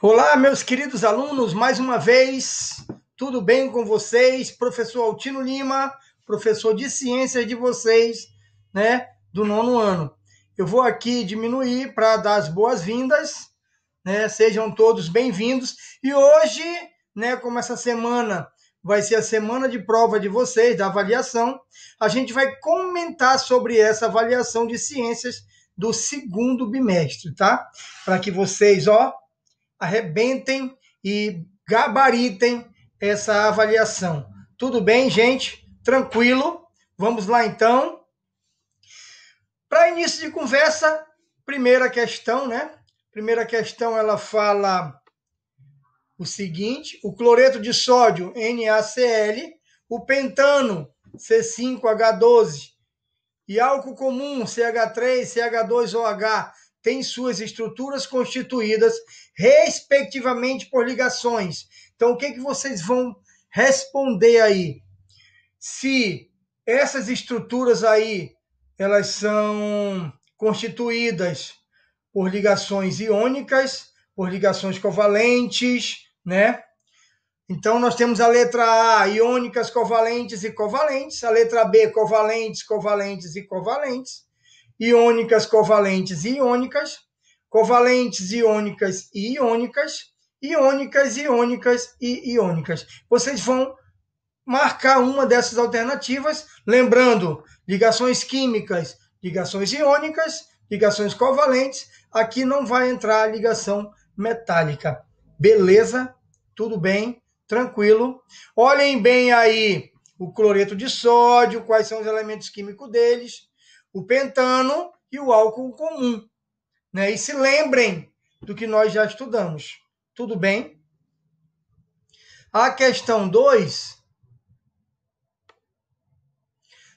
Olá, meus queridos alunos, mais uma vez, tudo bem com vocês? Professor Altino Lima, professor de ciências de vocês, né, do nono ano. Eu vou aqui diminuir para dar as boas-vindas, né? Sejam todos bem-vindos. E hoje, né, como essa semana vai ser a semana de prova de vocês, da avaliação, a gente vai comentar sobre essa avaliação de ciências do segundo bimestre, tá? Para que vocês, ó, arrebentem e gabaritem essa avaliação. Tudo bem, gente? Tranquilo? Vamos lá então. Para início de conversa, primeira questão, né? Primeira questão ela fala o seguinte: o cloreto de sódio NaCl, o pentano C5H12 e álcool comum CH3, CH2OH têm suas estruturas constituídas, respectivamente, por ligações. Então, o que, é que vocês vão responder aí? Se essas estruturas aí, elas são constituídas por ligações iônicas, por ligações covalentes, né? Então, nós temos a letra A, iônicas covalentes e covalentes, a letra B, covalentes, covalentes e covalentes, iônicas covalentes e iônicas, covalentes iônicas e iônicas, iônicas, iônicas e iônicas. Vocês vão marcar uma dessas alternativas, lembrando ligações químicas, ligações iônicas, ligações covalentes. Aqui não vai entrar a ligação metálica. Beleza? Tudo bem? Tranquilo? Olhem bem aí o cloreto de sódio, quais são os elementos químicos deles o pentano e o álcool comum. Né? E se lembrem do que nós já estudamos. Tudo bem? A questão 2.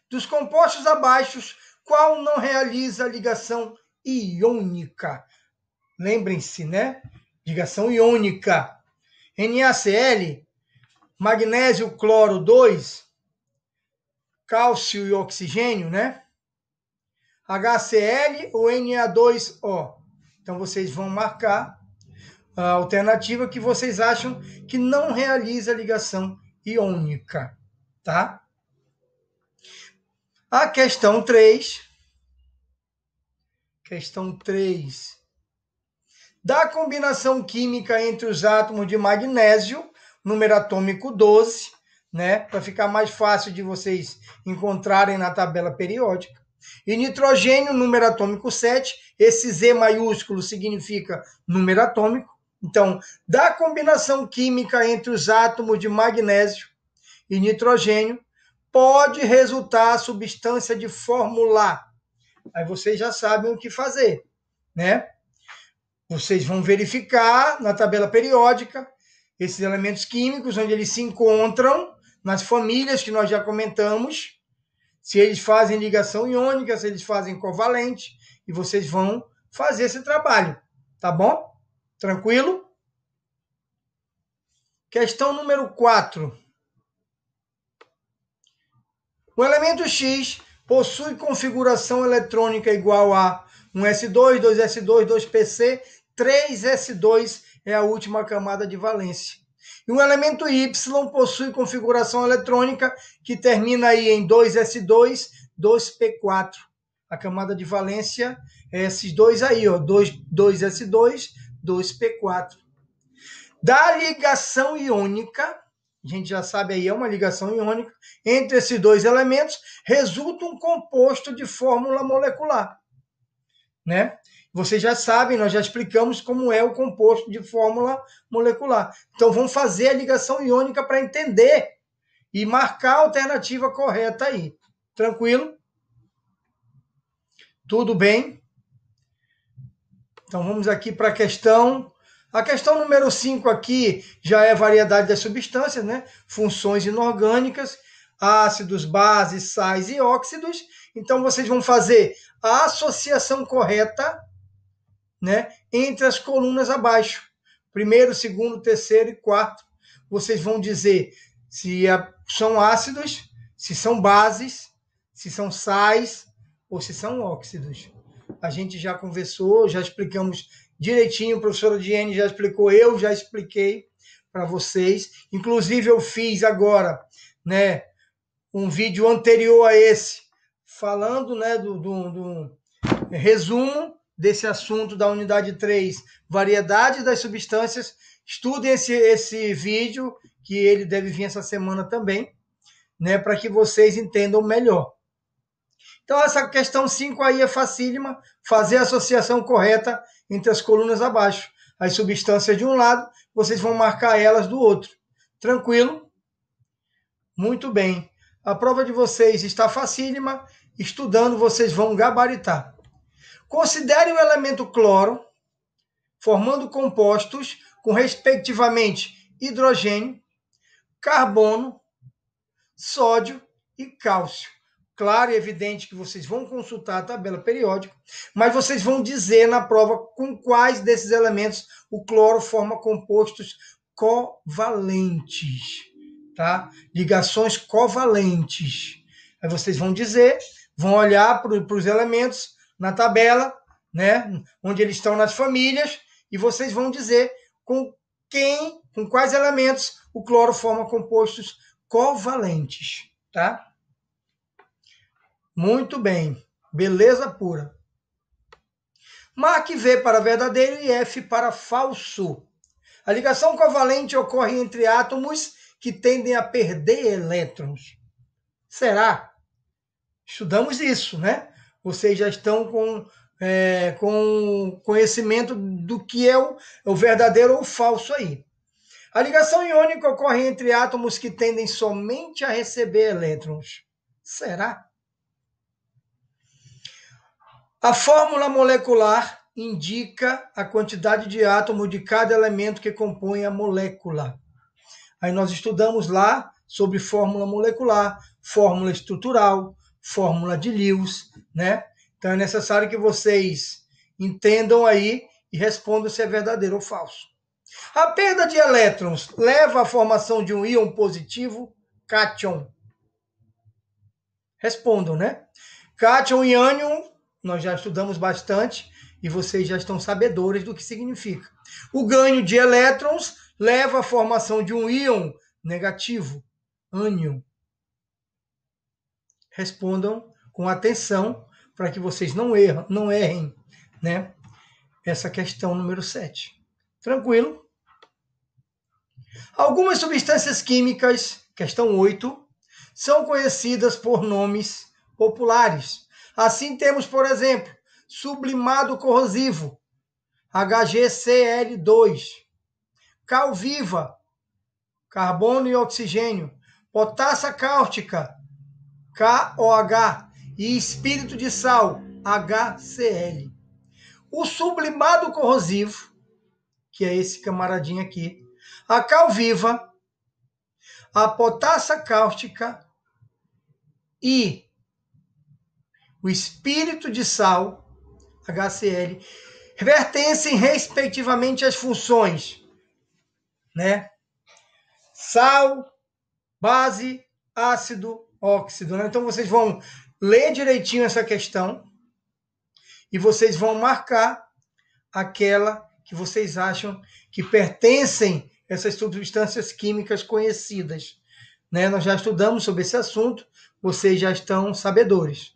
Dos compostos abaixo, qual não realiza ligação iônica? Lembrem-se, né? Ligação iônica. NaCl, magnésio cloro 2, cálcio e oxigênio, né? HCl ou Na2O. Então vocês vão marcar a alternativa que vocês acham que não realiza ligação iônica, tá? A questão 3 Questão 3 da combinação química entre os átomos de magnésio, número atômico 12, né, para ficar mais fácil de vocês encontrarem na tabela periódica. E nitrogênio, número atômico 7, esse Z maiúsculo significa número atômico. Então, da combinação química entre os átomos de magnésio e nitrogênio, pode resultar a substância de fórmula. Aí vocês já sabem o que fazer, né? Vocês vão verificar na tabela periódica esses elementos químicos, onde eles se encontram, nas famílias que nós já comentamos, se eles fazem ligação iônica, se eles fazem covalente, e vocês vão fazer esse trabalho, tá bom? Tranquilo? Questão número 4. O elemento X possui configuração eletrônica igual a 1s2, 2s2, 2pc, 3s2 é a última camada de valência. E o elemento Y possui configuração eletrônica que termina aí em 2s2, 2p4. A camada de valência é esses dois aí, ó, 2, 2s2, 2p4. Da ligação iônica, a gente já sabe aí, é uma ligação iônica, entre esses dois elementos resulta um composto de fórmula molecular né? Vocês já sabem, nós já explicamos como é o composto de fórmula molecular. Então vamos fazer a ligação iônica para entender e marcar a alternativa correta aí. Tranquilo? Tudo bem? Então vamos aqui para a questão. A questão número 5 aqui já é variedade das substâncias, né? Funções inorgânicas ácidos, bases, sais e óxidos. Então vocês vão fazer a associação correta, né, entre as colunas abaixo, primeiro, segundo, terceiro e quarto. Vocês vão dizer se é, são ácidos, se são bases, se são sais ou se são óxidos. A gente já conversou, já explicamos direitinho, O professor Diene já explicou, eu já expliquei para vocês. Inclusive eu fiz agora, né, um vídeo anterior a esse, falando né, do, do, do resumo desse assunto da unidade 3, variedade das substâncias. Estudem esse, esse vídeo, que ele deve vir essa semana também, né, para que vocês entendam melhor. Então, essa questão 5 aí é facílima, fazer a associação correta entre as colunas abaixo. As substâncias de um lado, vocês vão marcar elas do outro. Tranquilo? Muito bem. A prova de vocês está facílima, estudando vocês vão gabaritar. Considere o elemento cloro, formando compostos com respectivamente hidrogênio, carbono, sódio e cálcio. Claro e evidente que vocês vão consultar a tabela periódica, mas vocês vão dizer na prova com quais desses elementos o cloro forma compostos covalentes tá? Ligações covalentes. Aí vocês vão dizer, vão olhar para os elementos na tabela, né? Onde eles estão nas famílias, e vocês vão dizer com quem, com quais elementos o cloro forma compostos covalentes, tá? Muito bem, beleza pura. Marque V para verdadeiro e F para falso. A ligação covalente ocorre entre átomos que tendem a perder elétrons. Será? Estudamos isso, né? Vocês já estão com, é, com conhecimento do que é o, o verdadeiro ou o falso aí. A ligação iônica ocorre entre átomos que tendem somente a receber elétrons. Será? A fórmula molecular indica a quantidade de átomo de cada elemento que compõe a molécula. Aí nós estudamos lá sobre fórmula molecular, fórmula estrutural, fórmula de Lewis, né? Então é necessário que vocês entendam aí e respondam se é verdadeiro ou falso. A perda de elétrons leva à formação de um íon positivo, cátion. Respondam, né? Cátion e ânion, nós já estudamos bastante, e vocês já estão sabedores do que significa. O ganho de elétrons leva à formação de um íon negativo, ânion. Respondam com atenção para que vocês não, erram, não errem né? essa questão número 7. Tranquilo? Algumas substâncias químicas, questão 8, são conhecidas por nomes populares. Assim temos, por exemplo, sublimado corrosivo, HgCl2. Cal viva, carbono e oxigênio. potássia cáustica, KOH. E espírito de sal, HCl. O sublimado corrosivo, que é esse camaradinho aqui, a cal viva, a potássia cáustica e o espírito de sal HCl, pertencem respectivamente às funções, né? Sal, base, ácido, óxido. Né? Então vocês vão ler direitinho essa questão e vocês vão marcar aquela que vocês acham que pertencem essas substâncias químicas conhecidas. Né? Nós já estudamos sobre esse assunto, vocês já estão sabedores.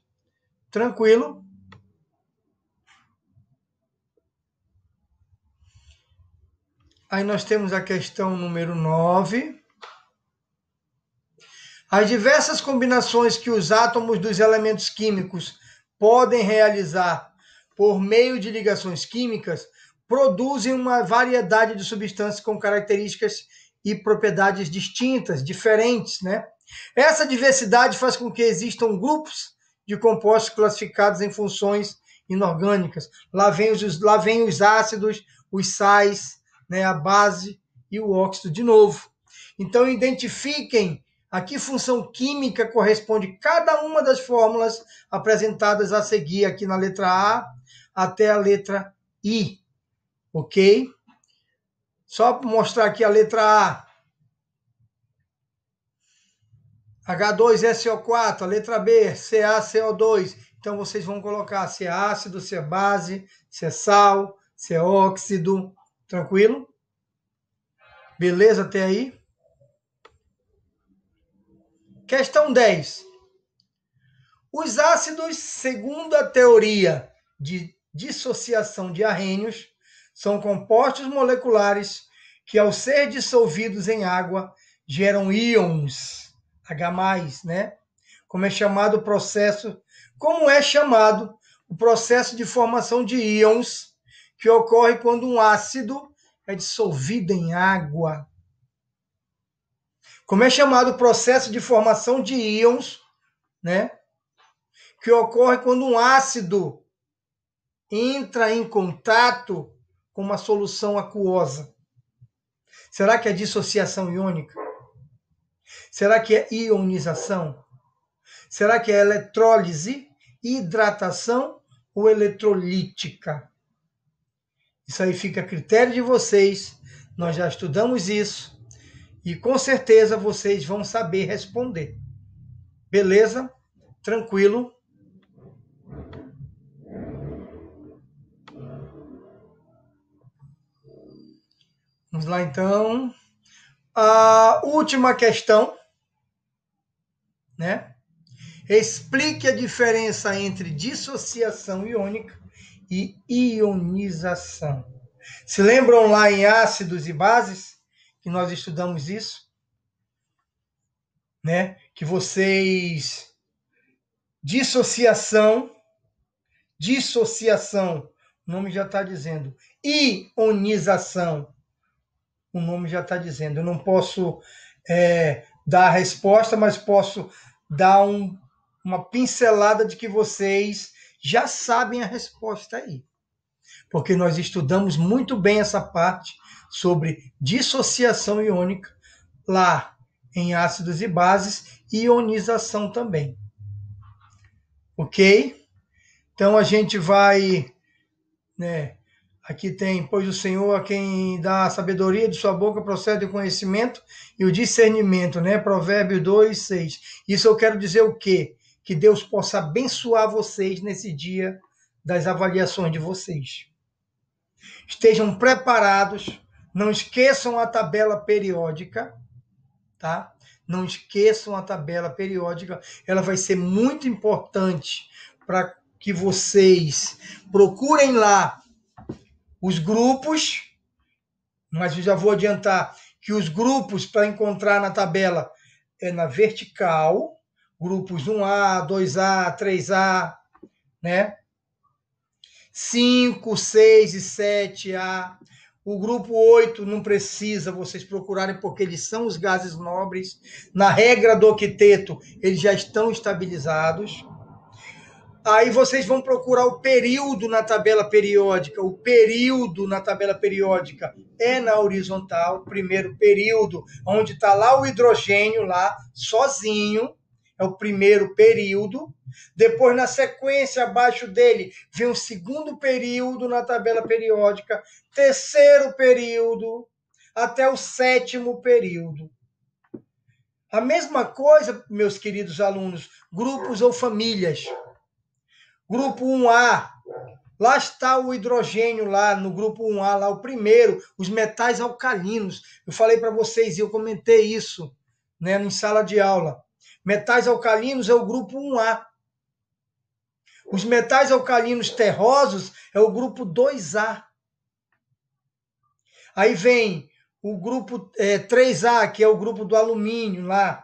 Tranquilo? Aí nós temos a questão número 9. As diversas combinações que os átomos dos elementos químicos podem realizar por meio de ligações químicas produzem uma variedade de substâncias com características e propriedades distintas, diferentes, né? Essa diversidade faz com que existam grupos de compostos classificados em funções inorgânicas. Lá vem os, lá vem os ácidos, os sais, né, a base e o óxido de novo. Então identifiquem a que função química corresponde cada uma das fórmulas apresentadas a seguir aqui na letra A até a letra I, ok? Só para mostrar aqui a letra A. H2SO4, a letra B, CaCO2. Então vocês vão colocar se é ácido, se é base, se é sal, se é óxido, Tranquilo? Beleza até aí? Questão 10. Os ácidos, segundo a teoria de dissociação de arrênios, são compostos moleculares que, ao ser dissolvidos em água, geram íons, H+, né? Como é chamado o processo, como é chamado o processo de formação de íons que ocorre quando um ácido é dissolvido em água. Como é chamado o processo de formação de íons, né? Que ocorre quando um ácido entra em contato com uma solução aquosa. Será que é dissociação iônica? Será que é ionização? Será que é eletrólise, hidratação ou eletrolítica? Isso aí fica a critério de vocês. Nós já estudamos isso e com certeza vocês vão saber responder. Beleza? Tranquilo? Vamos lá então. A última questão, né? Explique a diferença entre dissociação iônica e ionização. Se lembram lá em ácidos e bases que nós estudamos isso? Né? Que vocês dissociação dissociação, o nome já está dizendo, ionização, o nome já está dizendo. Eu não posso é, dar a resposta, mas posso dar um, uma pincelada de que vocês já sabem a resposta aí. Porque nós estudamos muito bem essa parte sobre dissociação iônica lá em ácidos e bases e ionização também. Ok? Então a gente vai. Né, aqui tem: Pois o Senhor a quem dá a sabedoria de sua boca procede o conhecimento e o discernimento, né? Provérbio 2, 6. Isso eu quero dizer o quê? Que Deus possa abençoar vocês nesse dia das avaliações de vocês. Estejam preparados, não esqueçam a tabela periódica, tá? Não esqueçam a tabela periódica, ela vai ser muito importante para que vocês procurem lá os grupos, mas eu já vou adiantar que os grupos para encontrar na tabela é na vertical, grupos 1A, 2A, 3A, né? 5, 6 e 7A. O grupo 8 não precisa vocês procurarem, porque eles são os gases nobres. Na regra do octeto, eles já estão estabilizados. Aí vocês vão procurar o período na tabela periódica. O período na tabela periódica é na horizontal, primeiro período, onde está lá o hidrogênio, lá sozinho, é o primeiro período. Depois, na sequência, abaixo dele, vem um segundo período na tabela periódica, terceiro período, até o sétimo período. A mesma coisa, meus queridos alunos, grupos ou famílias. Grupo 1A, lá está o hidrogênio lá no grupo 1A, lá o primeiro, os metais alcalinos. Eu falei para vocês e eu comentei isso, né, em sala de aula. Metais alcalinos é o grupo 1A. Os metais alcalinos terrosos é o grupo 2A. Aí vem o grupo é, 3A, que é o grupo do alumínio lá.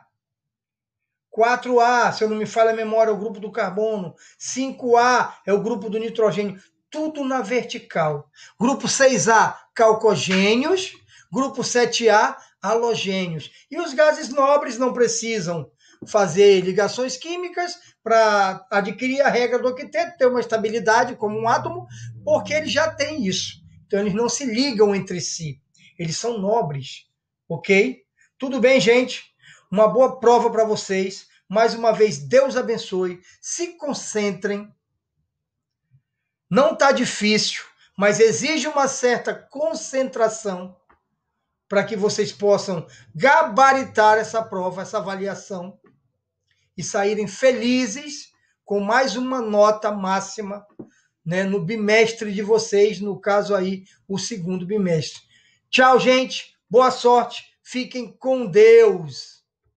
4A, se eu não me falha a memória, é o grupo do carbono. 5A é o grupo do nitrogênio. Tudo na vertical. Grupo 6A, calcogênios. Grupo 7A, halogênios. E os gases nobres não precisam fazer ligações químicas para adquirir a regra do arquiteto, ter uma estabilidade como um átomo, porque eles já têm isso. Então eles não se ligam entre si. Eles são nobres, ok? Tudo bem, gente? Uma boa prova para vocês. Mais uma vez, Deus abençoe. Se concentrem. Não está difícil, mas exige uma certa concentração para que vocês possam gabaritar essa prova, essa avaliação e saírem felizes com mais uma nota máxima né, no bimestre de vocês, no caso aí, o segundo bimestre. Tchau, gente. Boa sorte. Fiquem com Deus.